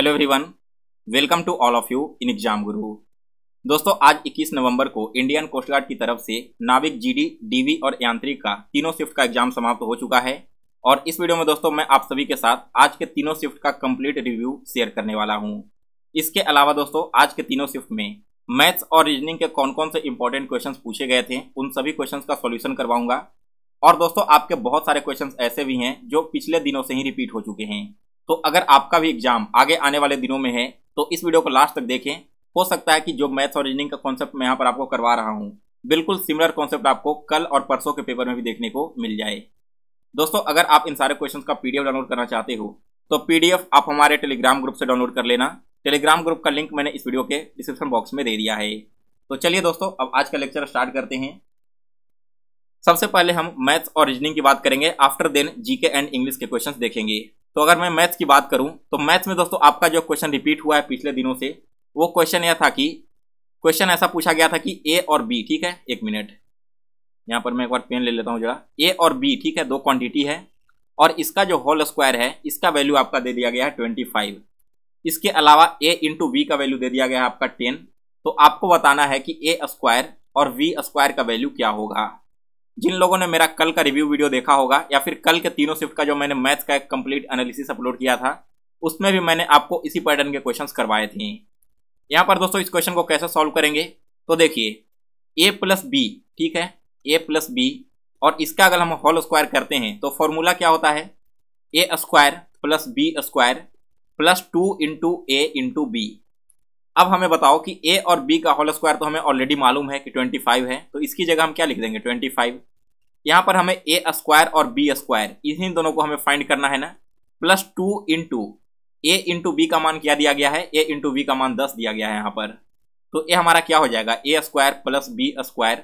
hello everyone welcome to all of you in exam Guru दोस्तों आज 21 नवंबर को इंडियन कोस्ट गार्ड की तरफ से नाविक जीडी डीवी और यांत्रिक का तीनों शिफ्ट का एग्जाम समाप्त हो चुका है और इस वीडियो में दोस्तों मैं आप सभी के साथ आज के तीनों शिफ्ट का कंप्लीट रिव्यू शेयर करने वाला हूँ इसके अलावा दोस्तों आज के तीनों शिफ्ट में मैथ्स और रीजनिंग के कौन कौन से इंपॉर्टेंट क्वेश्चन पूछे गए थे उन सभी क्वेश्चन का सोल्यूशन करवाऊंगा और दोस्तों आपके बहुत सारे क्वेश्चन ऐसे भी हैं जो पिछले दिनों से ही रिपीट हो चुके हैं तो अगर आपका भी एग्जाम आगे आने वाले दिनों में है तो इस वीडियो को लास्ट तक देखें हो सकता है कि जो मैथ्स और रीजनिंग का कॉन्सेप्ट मैं यहाँ पर आपको करवा रहा हूँ बिल्कुल सिमिलर कॉन्सेप्ट आपको कल और परसों के पेपर में भी देखने को मिल जाए दोस्तों अगर आप इन सारे क्वेश्चन का पीडीएफ डाउनलोड करना चाहते हो तो पीडीएफ आप हमारे टेलीग्राम ग्रुप से डाउनलोड कर लेना टेलीग्राम ग्रुप का लिंक मैंने इस वीडियो के डिस्क्रिप्शन बॉक्स में दे दिया है तो चलिए दोस्तों अब आज का लेक्चर स्टार्ट करते हैं सबसे पहले हम मैथ्स और रीजनिंग की बात करेंगे after then GK and English के क्वेश्चंस देखेंगे तो अगर मैं मैथ्स की बात करूं तो मैथ्स में दोस्तों आपका जो क्वेश्चन रिपीट हुआ है पिछले दिनों से वो क्वेश्चन यह था कि क्वेश्चन ऐसा पूछा गया था कि ए और बी ठीक है एक मिनट यहाँ पर मैं एक बार पेन ले लेता हूँ जरा ए और बी ठीक है दो क्वांटिटी है और इसका जो होल स्क्वायर है इसका वैल्यू आपका दे दिया गया है ट्वेंटी फाइव इसके अलावा ए इंटू वी का वैल्यू दे दिया गया है आपका टेन तो आपको बताना है कि ए स्क्वायर और वी स्क्वायर का वैल्यू क्या होगा जिन लोगों ने मेरा कल का रिव्यू वीडियो देखा होगा या फिर कल के तीनों शिफ्ट का जो मैंने मैथ्स का एक कंप्लीट एनालिसिस अपलोड किया था उसमें भी मैंने आपको इसी पैटर्न के क्वेश्चंस करवाए थे यहाँ पर दोस्तों इस क्वेश्चन को कैसे सॉल्व करेंगे तो देखिए ए प्लस बी ठीक है ए प्लस बी और इसका अगर हम होल स्क्वायर करते हैं तो फॉर्मूला क्या होता है A square plus B square plus two into A into B अब हमें बताओ कि ए और बी का होल स्क्वायर तो हमें ऑलरेडी मालूम है कि 25 है तो इसकी जगह हम क्या लिख देंगे 25 यहाँ पर हमें ए स्क्वायर और बी स्क्वायर इन्हीं दोनों को हमें फाइंड करना है ना plus two into A into B का मान क्या दिया गया है ए इंटू बी का मान दस दिया गया है यहाँ पर तो ए हमारा क्या हो जाएगा A square plus B square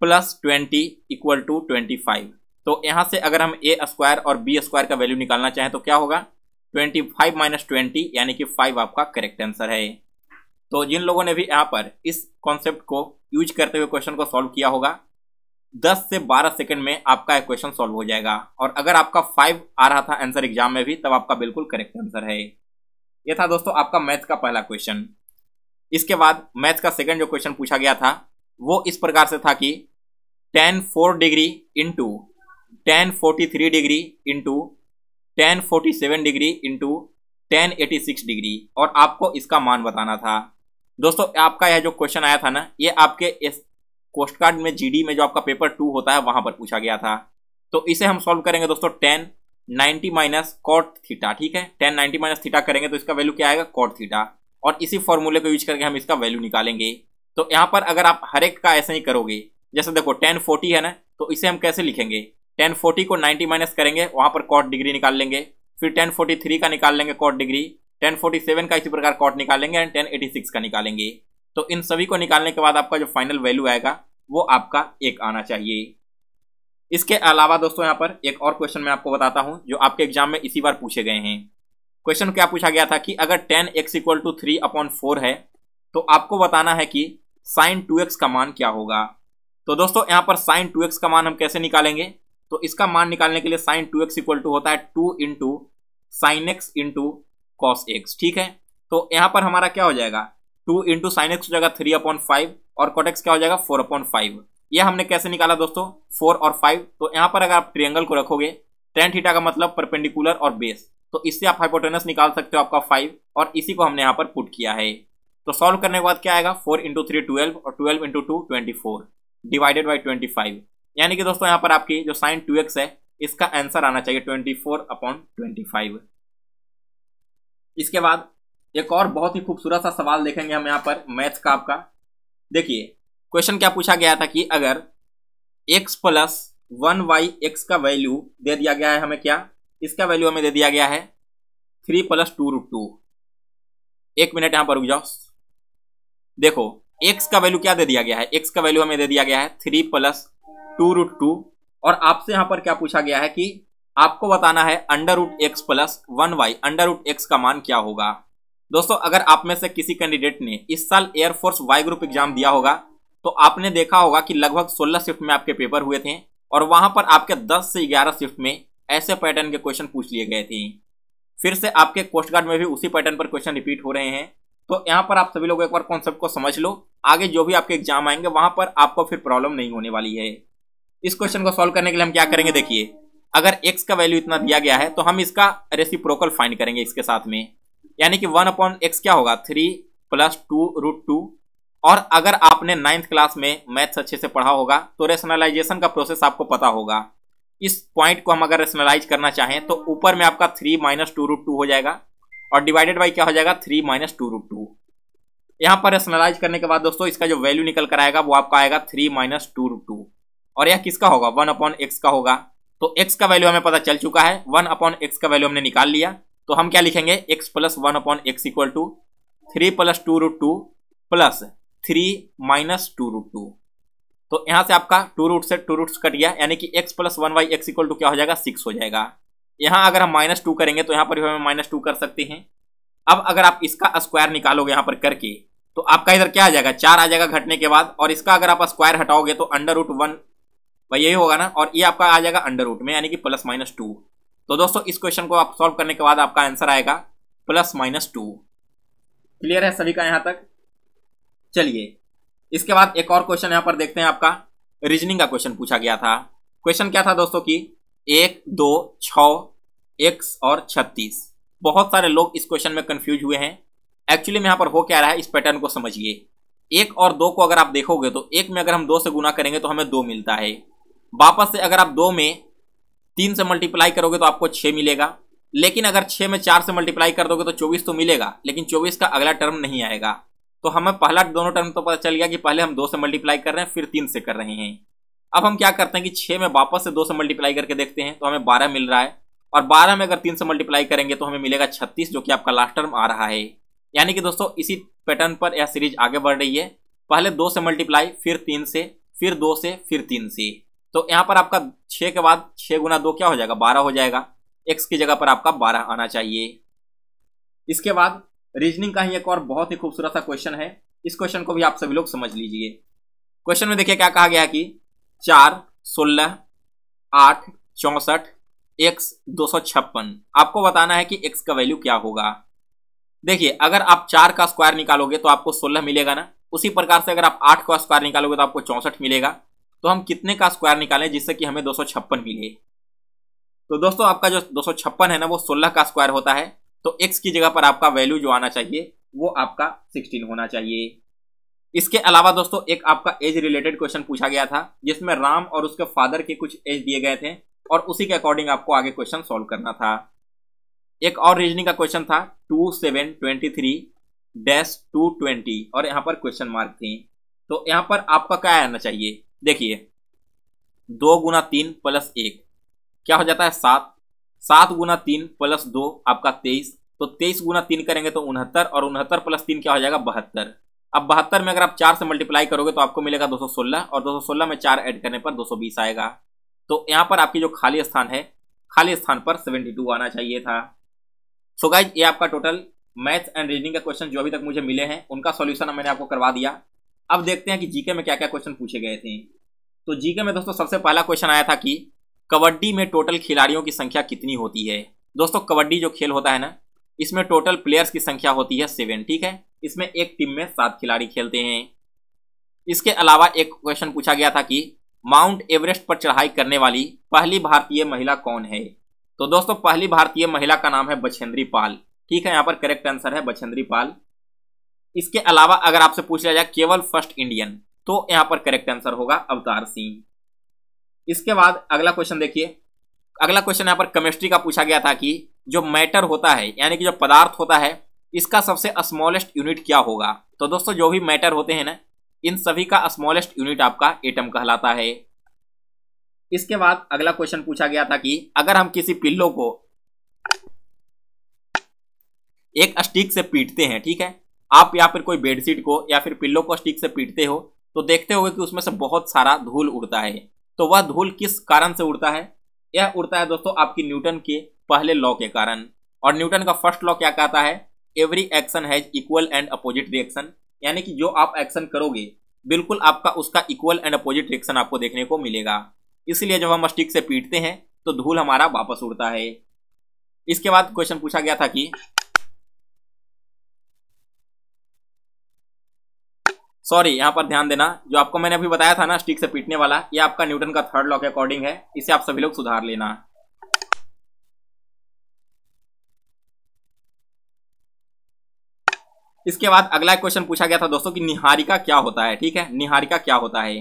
plus twenty equal to twenty five तो यहाँ से अगर हम ए स्क्वायर और बी स्क्वायर का वैल्यू निकालना चाहें तो क्या होगा ट्वेंटी फाइव माइनस ट्वेंटी यानी कि फाइव आपका करेक्ट आंसर है तो जिन लोगों ने भी यहाँ पर इस कॉन्सेप्ट को यूज करते हुए क्वेश्चन को सॉल्व किया होगा दस से बारह सेकंड में आपका क्वेश्चन सॉल्व हो जाएगा और अगर आपका फाइव आ रहा था आंसर एग्जाम में भी तब आपका बिल्कुल करेक्ट आंसर है ये था दोस्तों आपका मैथ का पहला क्वेश्चन इसके बाद मैथ का सेकेंड जो क्वेश्चन पूछा गया था वो इस प्रकार से था कि tan four degree into tan forty three degree into tan forty seven degree into tan eighty six degree और आपको इसका मान बताना था दोस्तों आपका यह जो क्वेश्चन आया था ना ये आपके इस कोस्ट कार्ड में जीडी में जो आपका पेपर टू होता है वहां पर पूछा गया था तो इसे हम सॉल्व करेंगे दोस्तों tan ninety minus cot theta ठीक है टेन नाइन्टी माइनस थीटा करेंगे तो इसका वैल्यू क्या आएगा कॉट थीटा और इसी फॉर्मूले को यूज करके हम इसका वैल्यू निकालेंगे तो यहाँ पर अगर आप हर एक का ऐसे ही करोगे जैसे देखो टेन फोर्टी है ना तो इसे हम कैसे लिखेंगे टेन फोर्टी को नाइन्टी माइनस करेंगे वहां पर कॉट डिग्री निकाल लेंगे फिर टेन फोर्टी थ्री का निकाल लेंगे cot degree tan forty seven का इसी प्रकार कॉट निकालेंगे एंड टेन एटी सिक्स का निकालेंगे तो इन सभी को निकालने के बाद आपका जो फाइनल वैल्यू आएगा वो आपका एक आना चाहिए इसके अलावा दोस्तों यहाँ पर एक और क्वेश्चन मैं आपको बताता हूँ जो आपके एग्जाम में इसी बार पूछे गए हैं क्वेश्चन क्या पूछा गया था कि अगर tan X equal to three upon four है तो आपको बताना है कि साइन टू एक्स का मान क्या होगा तो दोस्तों यहाँ पर साइन टू एक्स का मान हम कैसे निकालेंगे तो इसका मान निकालने के लिए sine two x equal to होता है two into sine x into cos x ठीक है तो यहां पर हमारा क्या हो जाएगा टू इंटू साइन एक्स हो जाएगा थ्री अपॉइंट फाइव और कॉटेक्स क्या हो जाएगा फोर अपॉइंट फाइव यह हमने कैसे निकाला दोस्तों फोर और फाइव तो यहाँ पर अगर आप ट्रियंगल को रखोगे टेन थीटा का मतलब परपेंडिकुलर और बेस तो इससे आप हाइपोटेनस निकाल सकते हो आपका फाइव और इसी को हमने यहाँ पर पुट किया है तो सॉल्व करने के बाद क्या आएगा फोर इंटू थ्री ट्वेल्व और twelve into two twenty four divided by twenty five यानी कि दोस्तों यहाँ पर आपकी जो साइन टू एक्स है इसका आंसर आना चाहिए twenty four upon twenty five इसके बाद एक और बहुत ही खूबसूरत सा सवाल देखेंगे हम यहाँ पर मैथ का आपका देखिए क्वेश्चन क्या पूछा गया था कि अगर x plus one y x का वैल्यू दे दिया गया है हमें क्या इसका वैल्यू हमें दे दिया गया है three plus two root two एक मिनट यहाँ पर रुक जाओ देखो एक्स का वैल्यू क्या दे दिया गया है एक्स का वैल्यू हमें दे दिया गया है three plus two root two और आपसे यहाँ पर क्या पूछा गया है कि आपको बताना है under root x plus one y under root x का मान क्या होगा दोस्तों अगर आप में से किसी कैंडिडेट ने इस साल एयरफोर्स वाई ग्रुप एग्जाम दिया होगा तो आपने देखा होगा कि लगभग 16 शिफ्ट में आपके पेपर हुए थे और वहां पर आपके 10 से 11 शिफ्ट में ऐसे पैटर्न के क्वेश्चन पूछ लिए गए थे फिर से आपके कोस्ट गार्ड में भी उसी पैटर्न पर क्वेश्चन रिपीट हो रहे हैं तो यहाँ पर आप सभी लोग एक बार कॉन्सेप्ट को समझ लो आगे जो भी आपके एग्जाम आएंगे वहां पर आपको फिर प्रॉब्लम नहीं होने वाली है इस क्वेश्चन को सॉल्व करने के लिए हम क्या करेंगे देखिए अगर x का वैल्यू इतना दिया गया है तो हम इसका रेसिप्रोकल फाइंड करेंगे इसके साथ में यानी कि वन अपॉन एक्स क्या होगा three plus two root two और अगर आपने नाइन्थ क्लास में मैथ्स अच्छे से पढ़ा होगा तो रेशनलाइजेशन का प्रोसेस आपको पता होगा इस पॉइंट को हम अगर रेशनलाइज करना चाहें तो ऊपर में आपका three minus two root two हो जाएगा और डिवाइडेड बाई क्या हो जाएगा three minus two root two यहाँ पर रेशनलाइज करने के बाद दोस्तों इसका जो वैल्यू निकल कर आएगा वो आपका आएगा three minus two root two और यह किसका होगा वन अपॉन एक्स का होगा तो एक्स का वैल्यू हमें पता चल चुका है वन अपॉन एक्स का वैल्यू हमने निकाल लिया तो हम क्या लिखेंगे x plus one upon x equal to three plus two root two plus three minus two root two तो यहां से आपका टू रूट से टू रूट्स कट गया यानी कि x plus one y x equal to क्या हो जाएगा सिक्स हो जाएगा यहां अगर हम माइनस टू करेंगे तो यहां पर भी हमें माइनस टू कर सकते हैं अब अगर आप इसका स्क्वायर निकालोगे यहां पर करके तो आपका इधर क्या आ जाएगा चार आ जाएगा घटने के बाद और इसका अगर आप स्क्वायर हटाओगे तो अंडर रूट वन भाई यही होगा ना और ये आपका आ जाएगा अंडर रूट में यानी कि प्लस माइनस टू तो दोस्तों इस क्वेश्चन को आप सॉल्व करने के बाद आपका आंसर आएगा प्लस माइनस टू क्लियर है सभी का यहां तक चलिए इसके बाद एक और क्वेश्चन यहां पर देखते हैं आपका रीजनिंग का क्वेश्चन पूछा गया था क्वेश्चन क्या था दोस्तों की एक दो छ एक्स और छत्तीस बहुत सारे लोग इस क्वेश्चन में कंफ्यूज हुए हैं एक्चुअली में यहां पर हो क्या रहा है इस पैटर्न को समझिए एक और दो को अगर आप देखोगे तो एक में अगर हम दो से गुना करेंगे तो हमें दो मिलता है वापस से अगर आप दो में तीन से मल्टीप्लाई करोगे तो आपको छः मिलेगा लेकिन अगर छः में चार से मल्टीप्लाई कर दोगे तो चौबीस तो मिलेगा लेकिन चौबीस का अगला टर्म नहीं आएगा तो हमें पहला दोनों टर्म तो पता चल गया कि पहले हम दो से मल्टीप्लाई कर रहे हैं फिर तीन से कर रहे हैं अब हम क्या करते हैं कि छः में वापस से दो से मल्टीप्लाई करके देखते हैं तो हमें बारह मिल रहा है और बारह में अगर तीन से मल्टीप्लाई करेंगे तो हमें मिलेगा छत्तीस जो कि आपका लास्ट टर्म आ रहा है यानी कि दोस्तों इसी पैटर्न पर यह सीरीज आगे बढ़ रही है पहले दो से मल्टीप्लाई फिर तीन से फिर दो से फिर तीन से तो यहाँ पर आपका छः के बाद छः गुना दो क्या हो जाएगा बारह हो जाएगा एक्स की जगह पर आपका बारह आना चाहिए इसके बाद रीजनिंग का ही एक और बहुत ही खूबसूरत सा क्वेश्चन है इस क्वेश्चन को भी आप सभी लोग समझ लीजिए क्वेश्चन में देखिए क्या कहा गया कि चार सोलह आठ चौंसठ एक्स दो सौ छप्पन आपको बताना है कि एक्स का वैल्यू क्या होगा देखिए अगर आप चार का स्क्वायर निकालोगे तो आपको सोलह मिलेगा ना उसी प्रकार से अगर आप आठ का स्क्वायर निकालोगे तो आपको चौंसठ मिलेगा तो हम कितने का स्क्वायर निकालें जिससे कि हमें दो मिले तो दोस्तों आपका जो दो है ना वो सोलह का स्क्वायर होता है तो एक्स की जगह पर आपका वैल्यू जो आना चाहिए वो आपका सिक्सटीन होना चाहिए इसके अलावा दोस्तों एक आपका एज रिलेटेड क्वेश्चन पूछा गया था जिसमें राम और उसके फादर के कुछ एज दिए गए थे और उसी के अकॉर्डिंग आपको आगे क्वेश्चन सॉल्व करना था एक और रीजनिंग का क्वेश्चन था two seven twenty three dash two twenty और यहाँ पर क्वेश्चन मार्क थे तो यहाँ पर आपका क्या आना चाहिए देखिए दो गुना तीन प्लस एक क्या हो जाता है सात सात गुना तीन प्लस दो आपका तेईस तो तेईस गुना तीन करेंगे तो उनहत्तर और उनहत्तर प्लस तीन क्या हो जाएगा बहत्तर अब बहत्तर में अगर आप चार से मल्टीप्लाई करोगे तो आपको मिलेगा सोलह और सोलह में चार ऐड करने पर बीस आएगा तो यहाँ पर आपकी जो खाली स्थान है खाली स्थान पर टू आना चाहिए था सो गाइज ये आपका टोटल मैथ्स एंड रीजनिंग का क्वेश्चन जो अभी तक मुझे मिले हैं उनका सॉल्यूशन मैंने आपको करवा दिया अब देखते हैं कि जीके में क्या क्या क्वेश्चन पूछे गए थे तो जीके में दोस्तों सबसे पहला क्वेश्चन आया था कि कबड्डी में टोटल खिलाड़ियों की संख्या कितनी होती है दोस्तों कबड्डी जो खेल होता है ना इसमें टोटल प्लेयर्स की संख्या होती है सेवन ठीक है इसमें एक टीम में सात खिलाड़ी खेलते हैं इसके अलावा एक क्वेश्चन पूछा गया था कि माउंट एवरेस्ट पर चढ़ाई करने वाली पहली भारतीय महिला कौन है तो दोस्तों पहली भारतीय महिला का नाम है बछेंद्री पाल ठीक है यहाँ पर करेक्ट आंसर है बछेंद्री पाल इसके अलावा अगर आपसे पूछ लिया जाए केवल फर्स्ट इंडियन तो यहां पर करेक्ट आंसर होगा अवतार सिंह इसके बाद अगला क्वेश्चन देखिए अगला क्वेश्चन यहां पर केमिस्ट्री का पूछा गया था कि जो मैटर होता है यानी कि जो पदार्थ होता है इसका सबसे स्मॉलेस्ट यूनिट क्या होगा तो दोस्तों जो भी मैटर होते हैं ना इन सभी का स्मॉलेस्ट यूनिट आपका एटम कहलाता है इसके बाद अगला क्वेश्चन पूछा गया था कि अगर हम किसी पिल्लो को एक स्टिक से पीटते हैं ठीक है आप या फिर कोई बेडशीट को या फिर पिल्लो को स्टिक से पीटते हो तो देखते हुए कि उसमें से बहुत सारा धूल उड़ता है तो वह धूल किस कारण से उड़ता है यह उड़ता है दोस्तों आपकी न्यूटन के पहले लॉ के कारण और न्यूटन का फर्स्ट लॉ क्या कहता है every action has equal and opposite reaction यानी कि जो आप एक्शन करोगे बिल्कुल आपका उसका इक्वल एंड अपोजिट रिएक्शन आपको देखने को मिलेगा इसलिए जब हम स्टिक से पीटते हैं तो धूल हमारा वापस उड़ता है इसके बाद क्वेश्चन पूछा गया था कि सॉरी यहाँ पर ध्यान देना जो आपको मैंने अभी बताया था ना स्टिक से पीटने वाला ये आपका न्यूटन का थर्ड लॉ के अकॉर्डिंग है इसे आप सभी लोग सुधार लेना इसके बाद अगला क्वेश्चन पूछा गया था दोस्तों कि निहारिका क्या होता है ठीक है निहारिका क्या होता है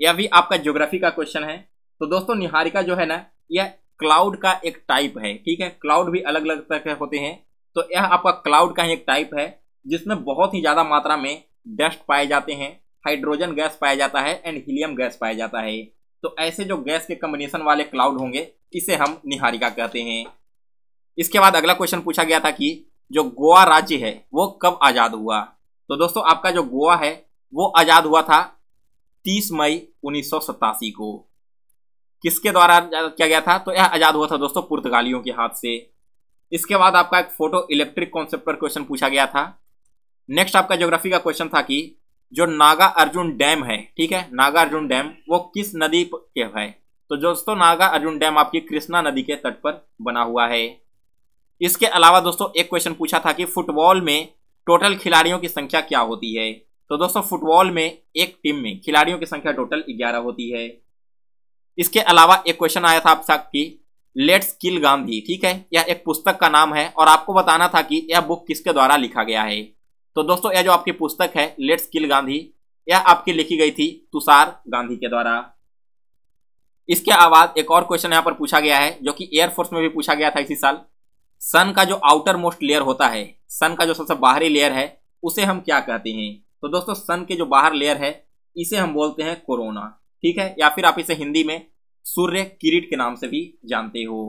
यह भी आपका ज्योग्राफी का क्वेश्चन है तो दोस्तों निहारिका जो है ना यह क्लाउड का एक टाइप है ठीक है क्लाउड भी अलग अलग तरह के होते हैं तो यह आपका क्लाउड का ही एक टाइप है जिसमें बहुत ही ज़्यादा मात्रा में डस्ट पाए जाते हैं हाइड्रोजन गैस पाया जाता है एंड हीलियम गैस पाया जाता है तो ऐसे जो गैस के कम्बिनेशन वाले क्लाउड होंगे इसे हम निहारिका कहते हैं इसके बाद अगला क्वेश्चन पूछा गया था कि जो गोवा राज्य है वो कब आज़ाद हुआ तो दोस्तों आपका जो गोवा है वो आज़ाद हुआ था 30 मई उन्नीस को किसके द्वारा किया गया था तो यह आज़ाद हुआ था दोस्तों पुर्तगालियों के हाथ से इसके बाद आपका एक फोटो इलेक्ट्रिक कॉन्सेप्ट पर क्वेश्चन पूछा गया था नेक्स्ट आपका ज्योग्राफी का क्वेश्चन था कि जो नागा अर्जुन डैम है ठीक है नागा अर्जुन डैम वो किस नदी के है तो दोस्तों नागा अर्जुन डैम आपकी कृष्णा नदी के तट पर बना हुआ है इसके अलावा दोस्तों एक क्वेश्चन पूछा था कि फुटबॉल में टोटल खिलाड़ियों की संख्या क्या होती है तो दोस्तों फुटबॉल में एक टीम में खिलाड़ियों की संख्या टोटल ग्यारह होती है इसके अलावा एक क्वेश्चन आया था आपसे कि लेट्स किल गांधी ठीक है यह एक पुस्तक का नाम है और आपको बताना था कि यह बुक किसके द्वारा लिखा गया है तो दोस्तों यह जो आपकी पुस्तक है लेट्स किल गांधी यह आपकी लिखी गई थी तुषार गांधी के द्वारा इसके आवाज एक और क्वेश्चन यहाँ पर पूछा गया है जो कि एयरफोर्स में भी पूछा गया था इसी साल सन का जो आउटर मोस्ट लेयर होता है सन का जो सबसे बाहरी लेयर है उसे हम क्या कहते हैं तो दोस्तों सन के जो बाहर लेयर है इसे हम बोलते हैं कोरोना ठीक है या फिर आप इसे हिंदी में सूर्य किरीट के नाम से भी जानते हो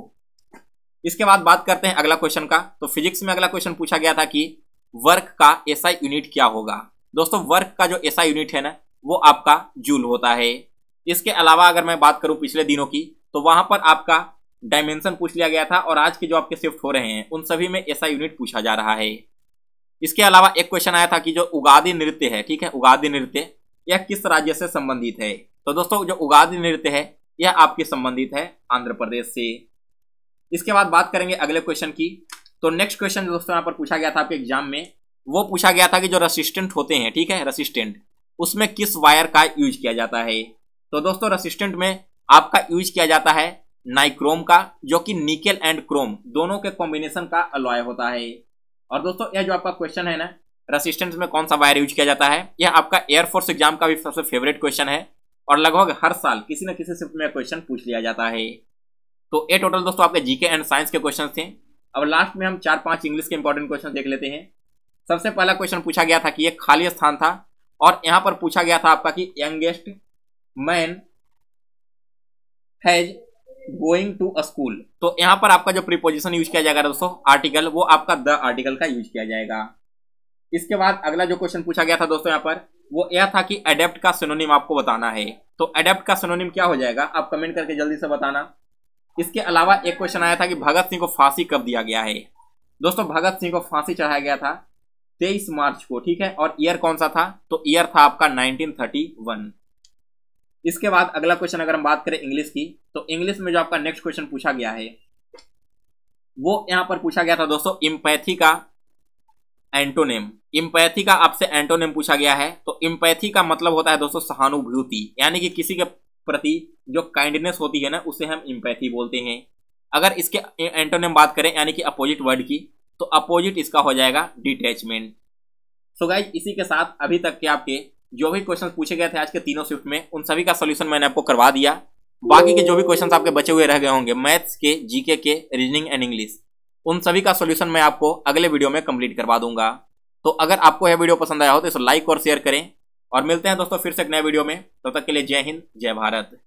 इसके बाद बात करते हैं अगला क्वेश्चन का तो फिजिक्स में अगला क्वेश्चन पूछा गया था कि वर्क का एसआई यूनिट क्या होगा दोस्तों वर्क का जो एसआई यूनिट है ना वो आपका जूल होता है इसके अलावा अगर मैं बात करूं पिछले दिनों की तो वहां पर आपका डायमेंशन पूछ लिया गया था और आज के जो आपके शिफ्ट हो रहे हैं उन सभी में एसआई यूनिट पूछा जा रहा है इसके अलावा एक क्वेश्चन आया था कि जो उगादी नृत्य है ठीक है उगादी नृत्य यह किस राज्य से संबंधित है तो दोस्तों जो उगादी नृत्य है यह आपके संबंधित है आंध्र प्रदेश से इसके बाद बात करेंगे अगले क्वेश्चन की तो नेक्स्ट क्वेश्चन दोस्तों यहाँ पर पूछा गया था आपके एग्जाम में वो पूछा गया था कि जो रसिस्टेंट होते हैं ठीक है रसिस्टेंट उसमें किस वायर का यूज किया जाता है तो दोस्तों रसिस्टेंट में आपका यूज किया जाता है नाइक्रोम का जो कि निकेल एंड क्रोम दोनों के कॉम्बिनेशन का अलॉय होता है और दोस्तों यह जो आपका क्वेश्चन है ना रसिस्टेंट में कौन सा वायर यूज किया जाता है यह आपका एयरफोर्स एग्जाम का भी सबसे फेवरेट क्वेश्चन है और लगभग हर साल किसी न किसी से में क्वेश्चन पूछ लिया जाता है तो ये टोटल दोस्तों आपके जीके एंड साइंस के क्वेश्चन थे अब लास्ट में हम चार पांच इंग्लिश के इंपॉर्टेंट क्वेश्चन देख लेते हैं सबसे पहला क्वेश्चन पूछा गया था कि ये खाली स्थान था और यहां पर पूछा गया था आपका कि youngest man has going to a school तो यहां पर आपका जो प्रीपोजिशन यूज किया जाएगा दोस्तों आर्टिकल वो आपका द आर्टिकल का यूज किया जाएगा इसके बाद अगला जो क्वेश्चन पूछा गया था दोस्तों यहाँ पर वो यह था कि एडेप्ट का सिनोनिम आपको बताना है तो एडेप्ट का सिनोनिम क्या हो जाएगा आप कमेंट करके जल्दी से बताना इसके अलावा एक क्वेश्चन आया था कि भगत सिंह को फांसी कब दिया गया है दोस्तों भगत सिंह को फांसी चढ़ाया गया था तेईस मार्च को ठीक है और ईयर कौन सा था तो ईयर था आपका 1931 इसके बाद अगला क्वेश्चन अगर हम बात करें इंग्लिश की तो इंग्लिश में जो आपका नेक्स्ट क्वेश्चन पूछा गया है वो यहां पर पूछा गया था दोस्तों इम्पैथी का एंटोनेम इम्पैथी का आपसे एंटोनेम पूछा गया है तो इम्पैथी का मतलब होता है दोस्तों सहानुभूति यानी कि किसी के प्रति जो काइंडनेस होती है ना उसे हम इम्पैथी बोलते हैं अगर इसके एंटोनिम बात करें यानी कि अपोजिट वर्ड की तो अपोजिट इसका हो जाएगा डिटैचमेंट सो गाइज इसी के साथ अभी तक के आपके जो भी क्वेश्चन पूछे गए थे आज के तीनों शिफ्ट में उन सभी का सोल्यूशन मैंने आपको करवा दिया बाकी के जो भी क्वेश्चन आपके बचे हुए रह गए होंगे मैथ्स के जीके के रीजनिंग एंड इंग्लिश उन सभी का सोल्यूशन मैं आपको अगले वीडियो में कंप्लीट करवा दूंगा तो अगर आपको यह वीडियो पसंद आया हो तो इसे लाइक और शेयर करें और मिलते हैं दोस्तों फिर से एक नए वीडियो में तब तो तक के लिए जय हिंद जय भारत